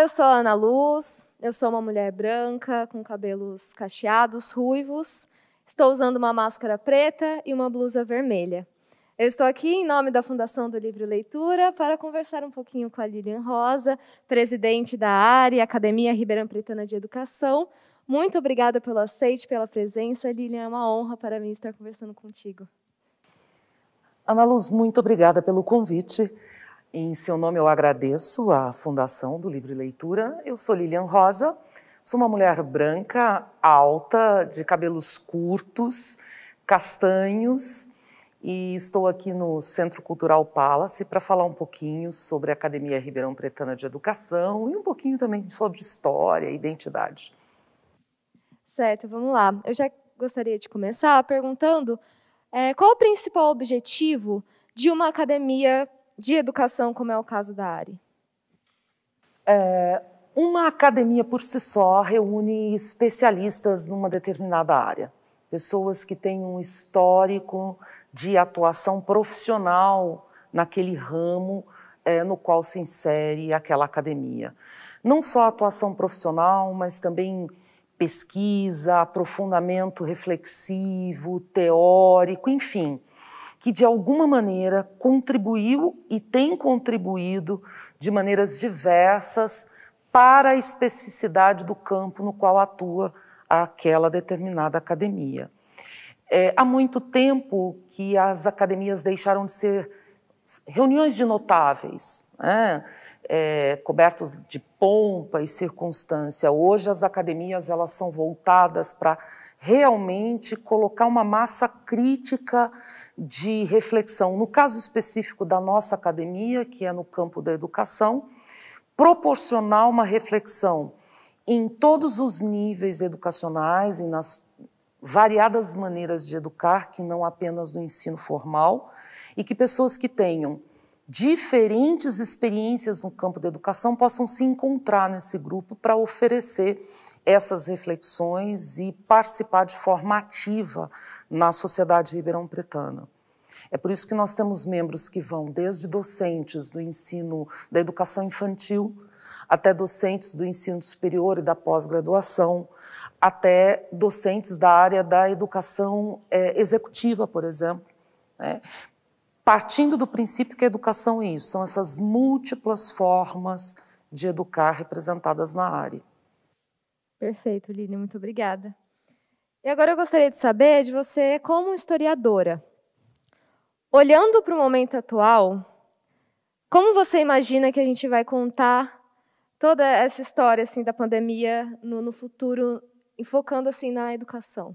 Olá, eu sou a Ana Luz, eu sou uma mulher branca com cabelos cacheados, ruivos. Estou usando uma máscara preta e uma blusa vermelha. Eu estou aqui em nome da Fundação do Livro Leitura para conversar um pouquinho com a Lilian Rosa, presidente da área Academia Ribeirão Pretana de Educação. Muito obrigada pelo aceite, pela presença. Lilian, é uma honra para mim estar conversando contigo. Ana Luz, muito obrigada pelo convite. Em seu nome, eu agradeço à Fundação do Livre Leitura. Eu sou Lilian Rosa, sou uma mulher branca, alta, de cabelos curtos, castanhos, e estou aqui no Centro Cultural Palace para falar um pouquinho sobre a Academia Ribeirão Pretana de Educação e um pouquinho também sobre história e identidade. Certo, vamos lá. Eu já gostaria de começar perguntando é, qual o principal objetivo de uma academia de educação, como é o caso da ARI? É, uma academia por si só reúne especialistas numa determinada área, pessoas que têm um histórico de atuação profissional naquele ramo é, no qual se insere aquela academia. Não só atuação profissional, mas também pesquisa, aprofundamento reflexivo, teórico, enfim que de alguma maneira contribuiu e tem contribuído de maneiras diversas para a especificidade do campo no qual atua aquela determinada academia. É, há muito tempo que as academias deixaram de ser reuniões de notáveis, né? é, cobertos de pompa e circunstância. Hoje as academias elas são voltadas para realmente colocar uma massa crítica de reflexão, no caso específico da nossa academia, que é no campo da educação, proporcionar uma reflexão em todos os níveis educacionais e nas variadas maneiras de educar, que não apenas no ensino formal, e que pessoas que tenham diferentes experiências no campo da educação possam se encontrar nesse grupo para oferecer essas reflexões e participar de forma ativa na sociedade ribeirão-pretana. É por isso que nós temos membros que vão desde docentes do ensino da educação infantil até docentes do ensino superior e da pós-graduação, até docentes da área da educação é, executiva, por exemplo. Né? Partindo do princípio que a educação é isso, são essas múltiplas formas de educar representadas na área. Perfeito, Lili, muito obrigada. E agora eu gostaria de saber de você, como historiadora, olhando para o momento atual, como você imagina que a gente vai contar toda essa história assim da pandemia no, no futuro, enfocando assim na educação?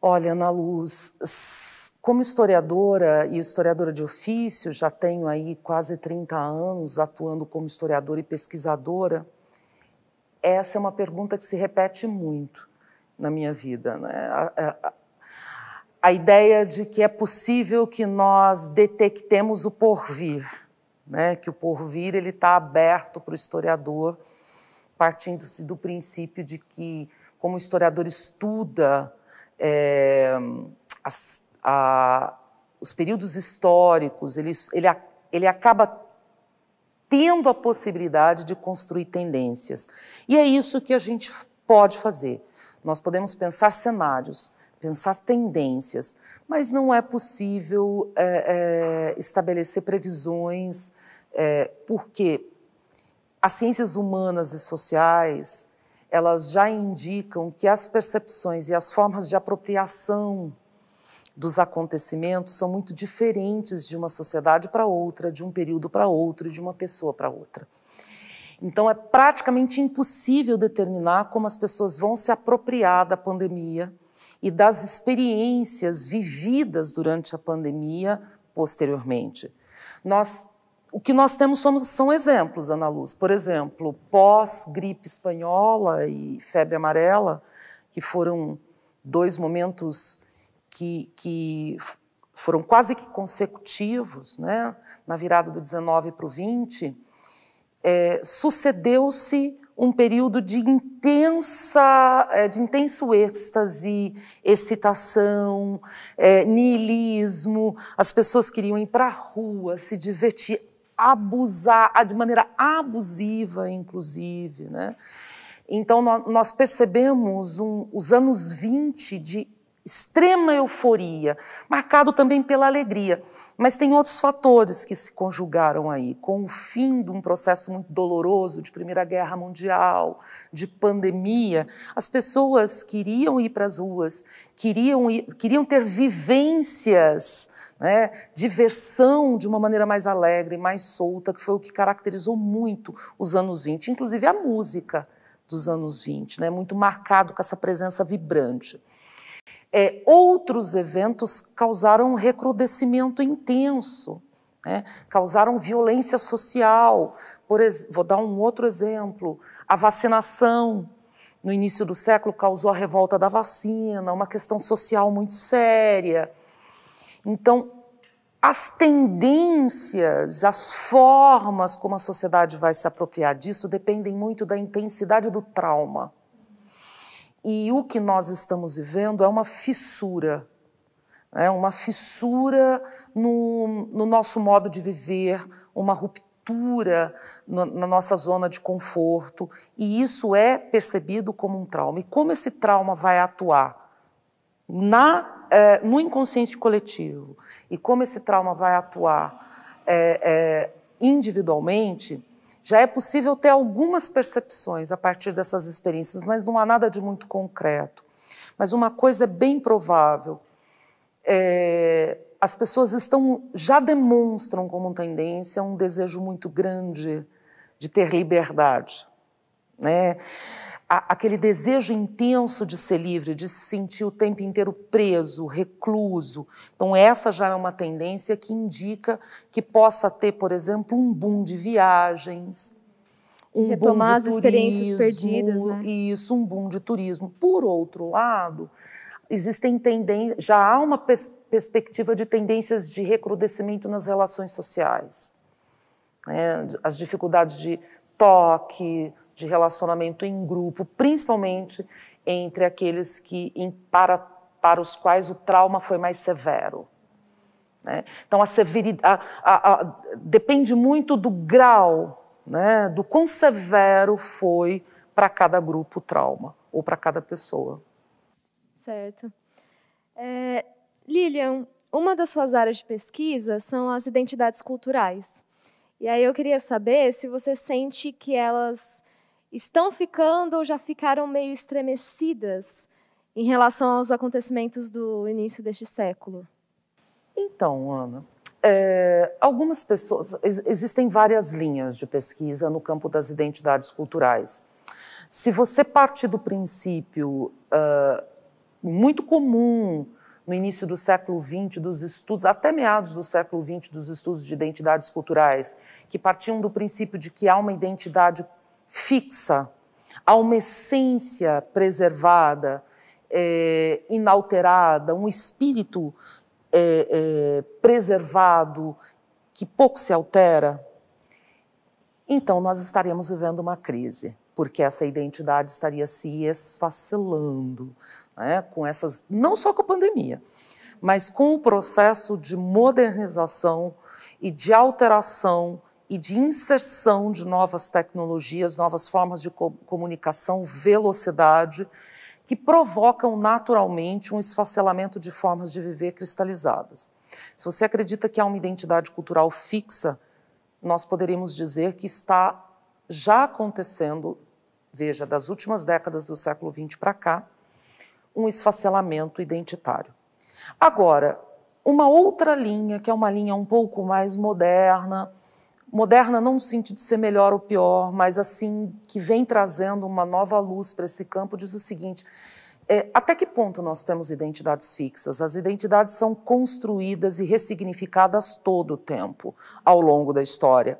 Olha, Ana Luz, como historiadora e historiadora de ofício, já tenho aí quase 30 anos atuando como historiadora e pesquisadora. Essa é uma pergunta que se repete muito na minha vida. Né? A, a, a ideia de que é possível que nós detectemos o porvir, né? que o porvir está aberto para o historiador, partindo-se do princípio de que, como o historiador estuda é, as, a, os períodos históricos, ele, ele, ele acaba tendo a possibilidade de construir tendências. E é isso que a gente pode fazer. Nós podemos pensar cenários, pensar tendências, mas não é possível é, é, estabelecer previsões, é, porque as ciências humanas e sociais elas já indicam que as percepções e as formas de apropriação dos acontecimentos são muito diferentes de uma sociedade para outra, de um período para outro, de uma pessoa para outra. Então, é praticamente impossível determinar como as pessoas vão se apropriar da pandemia e das experiências vividas durante a pandemia posteriormente. Nós, o que nós temos somos, são exemplos, Ana Luz. Por exemplo, pós-gripe espanhola e febre amarela, que foram dois momentos que, que foram quase que consecutivos, né, na virada do 19 para o 20, é, sucedeu-se um período de intensa, é, de intenso êxtase, excitação, é, niilismo. As pessoas queriam ir para a rua, se divertir, abusar, de maneira abusiva, inclusive. Né? Então, nós percebemos um, os anos 20 de extrema euforia, marcado também pela alegria. Mas tem outros fatores que se conjugaram aí, com o fim de um processo muito doloroso de Primeira Guerra Mundial, de pandemia. As pessoas queriam ir para as ruas, queriam, ir, queriam ter vivências, né, diversão de uma maneira mais alegre, mais solta, que foi o que caracterizou muito os anos 20, inclusive a música dos anos 20, né, muito marcado com essa presença vibrante. É, outros eventos causaram um recrudescimento intenso, né? causaram violência social. Por, vou dar um outro exemplo: a vacinação. No início do século, causou a revolta da vacina, uma questão social muito séria. Então, as tendências, as formas como a sociedade vai se apropriar disso dependem muito da intensidade do trauma. E o que nós estamos vivendo é uma fissura, é uma fissura no, no nosso modo de viver, uma ruptura no, na nossa zona de conforto, e isso é percebido como um trauma. E como esse trauma vai atuar na, é, no inconsciente coletivo e como esse trauma vai atuar é, é, individualmente, já é possível ter algumas percepções a partir dessas experiências, mas não há nada de muito concreto. Mas uma coisa é bem provável: é, as pessoas estão já demonstram como tendência um desejo muito grande de ter liberdade né? aquele desejo intenso de ser livre, de se sentir o tempo inteiro preso, recluso. Então, essa já é uma tendência que indica que possa ter, por exemplo, um boom de viagens, um Retomar boom de as turismo, experiências perdidas, né? isso, um boom de turismo. Por outro lado, existem tendências, já há uma pers perspectiva de tendências de recrudescimento nas relações sociais. Né? As dificuldades de toque, de relacionamento em grupo, principalmente entre aqueles que para, para os quais o trauma foi mais severo. Né? Então, a severidade a, a, depende muito do grau, né? do quão severo foi para cada grupo o trauma ou para cada pessoa. Certo. É, Lilian, uma das suas áreas de pesquisa são as identidades culturais. E aí eu queria saber se você sente que elas estão ficando ou já ficaram meio estremecidas em relação aos acontecimentos do início deste século? Então, Ana, é, algumas pessoas. Existem várias linhas de pesquisa no campo das identidades culturais. Se você parte do princípio uh, muito comum no início do século XX dos estudos, até meados do século XX, dos estudos de identidades culturais, que partiam do princípio de que há uma identidade fixa, a uma essência preservada, é, inalterada, um espírito é, é, preservado que pouco se altera, então nós estaremos vivendo uma crise, porque essa identidade estaria se esfacelando, né, com essas, não só com a pandemia, mas com o processo de modernização e de alteração e de inserção de novas tecnologias, novas formas de co comunicação, velocidade, que provocam naturalmente um esfacelamento de formas de viver cristalizadas. Se você acredita que há uma identidade cultural fixa, nós poderíamos dizer que está já acontecendo, veja, das últimas décadas do século XX para cá, um esfacelamento identitário. Agora, uma outra linha, que é uma linha um pouco mais moderna, moderna não no sentido de ser melhor ou pior, mas assim que vem trazendo uma nova luz para esse campo, diz o seguinte: é, até que ponto nós temos identidades fixas? As identidades são construídas e ressignificadas todo o tempo, ao longo da história.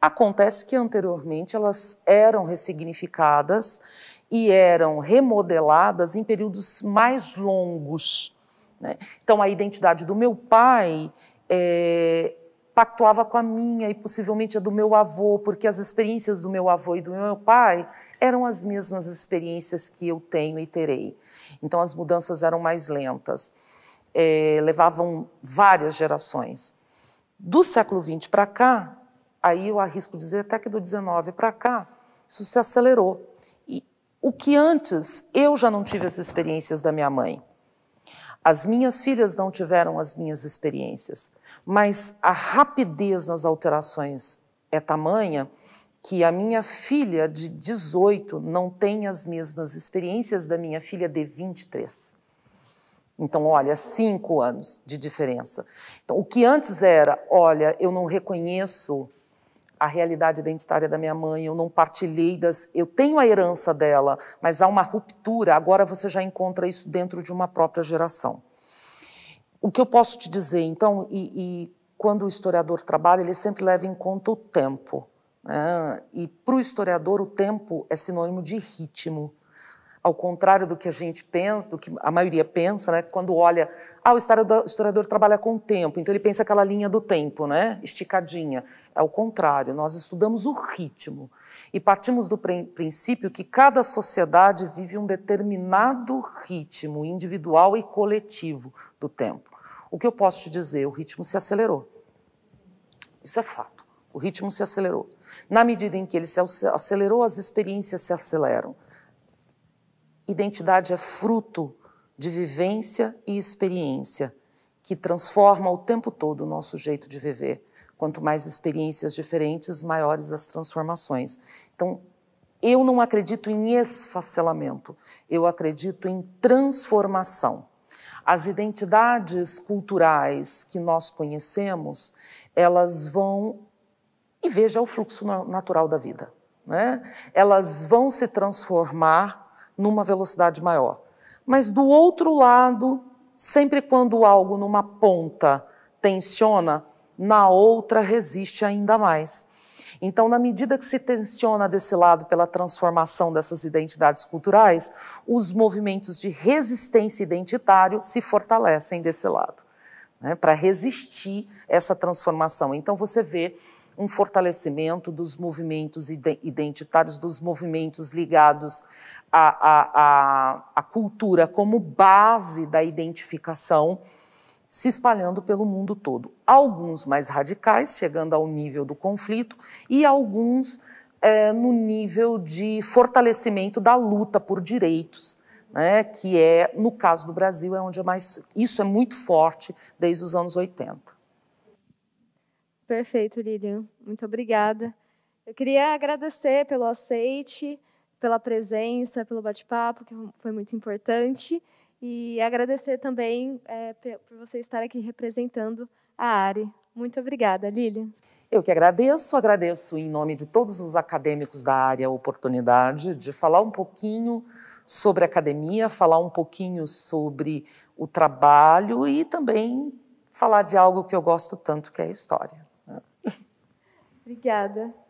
Acontece que anteriormente elas eram ressignificadas e eram remodeladas em períodos mais longos. Né? Então, a identidade do meu pai é, pactuava com a minha e possivelmente a do meu avô, porque as experiências do meu avô e do meu pai eram as mesmas experiências que eu tenho e terei. Então as mudanças eram mais lentas, é, levavam várias gerações. Do século XX para cá, aí eu arrisco dizer até que do XIX para cá, isso se acelerou. E o que antes eu já não tive as experiências da minha mãe. As minhas filhas não tiveram as minhas experiências mas a rapidez nas alterações é tamanha que a minha filha de 18 não tem as mesmas experiências da minha filha de 23. Então, olha, cinco anos de diferença. Então, o que antes era, olha, eu não reconheço a realidade identitária da minha mãe, eu não partilhei das. Eu tenho a herança dela, mas há uma ruptura. Agora você já encontra isso dentro de uma própria geração. O que eu posso te dizer, então, e, e quando o historiador trabalha, ele sempre leva em conta o tempo. Né? E para o historiador, o tempo é sinônimo de ritmo. Ao contrário do que a gente pensa, do que a maioria pensa, né? quando olha, ah, o historiador, o historiador trabalha com o tempo, então ele pensa aquela linha do tempo, né? esticadinha. É o contrário, nós estudamos o ritmo e partimos do princípio que cada sociedade vive um determinado ritmo individual e coletivo do tempo. O que eu posso te dizer? O ritmo se acelerou. Isso é fato. O ritmo se acelerou. Na medida em que ele se acelerou, as experiências se aceleram. Identidade é fruto de vivência e experiência que transforma o tempo todo o nosso jeito de viver. Quanto mais experiências diferentes, maiores as transformações. Então, eu não acredito em esfacelamento, eu acredito em transformação. As identidades culturais que nós conhecemos, elas vão, e veja, o fluxo natural da vida, né? elas vão se transformar numa velocidade maior. Mas do outro lado, sempre quando algo numa ponta tensiona, na outra resiste ainda mais. Então, na medida que se tensiona desse lado pela transformação dessas identidades culturais, os movimentos de resistência identitário se fortalecem desse lado, né, para resistir essa transformação. Então, você vê um fortalecimento dos movimentos identitários, dos movimentos ligados à, à, à, à cultura como base da identificação se espalhando pelo mundo todo. Alguns mais radicais, chegando ao nível do conflito, e alguns é, no nível de fortalecimento da luta por direitos, né, que é, no caso do Brasil, é onde é mais. Isso é muito forte desde os anos 80. Perfeito, Lilian. Muito obrigada. Eu queria agradecer pelo aceite, pela presença, pelo bate-papo, que foi muito importante. E agradecer também é, por você estar aqui representando a Ari. Muito obrigada, Lilian. Eu que agradeço, agradeço em nome de todos os acadêmicos da área a oportunidade de falar um pouquinho sobre academia, falar um pouquinho sobre o trabalho e também falar de algo que eu gosto tanto, que é a história. Né? Obrigada.